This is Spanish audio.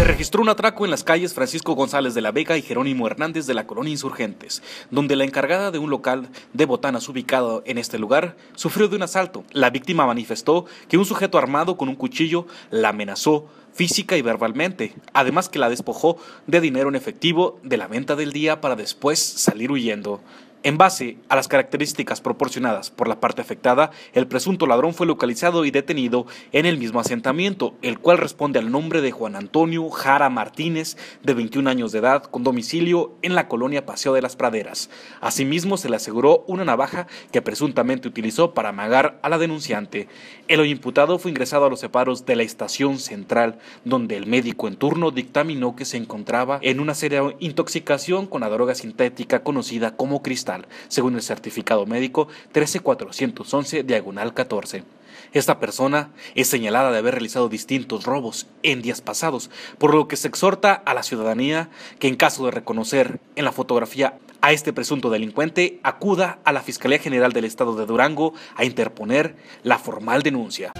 Se registró un atraco en las calles Francisco González de la Vega y Jerónimo Hernández de la colonia Insurgentes, donde la encargada de un local de botanas ubicado en este lugar sufrió de un asalto. La víctima manifestó que un sujeto armado con un cuchillo la amenazó física y verbalmente, además que la despojó de dinero en efectivo de la venta del día para después salir huyendo. En base a las características proporcionadas por la parte afectada, el presunto ladrón fue localizado y detenido en el mismo asentamiento, el cual responde al nombre de Juan Antonio Jara Martínez, de 21 años de edad, con domicilio en la colonia Paseo de las Praderas. Asimismo, se le aseguró una navaja que presuntamente utilizó para amagar a la denunciante. El imputado fue ingresado a los separos de la estación central, donde el médico en turno dictaminó que se encontraba en una seria intoxicación con la droga sintética conocida como cristal según el certificado médico 13411 diagonal 14. Esta persona es señalada de haber realizado distintos robos en días pasados, por lo que se exhorta a la ciudadanía que en caso de reconocer en la fotografía a este presunto delincuente, acuda a la Fiscalía General del Estado de Durango a interponer la formal denuncia.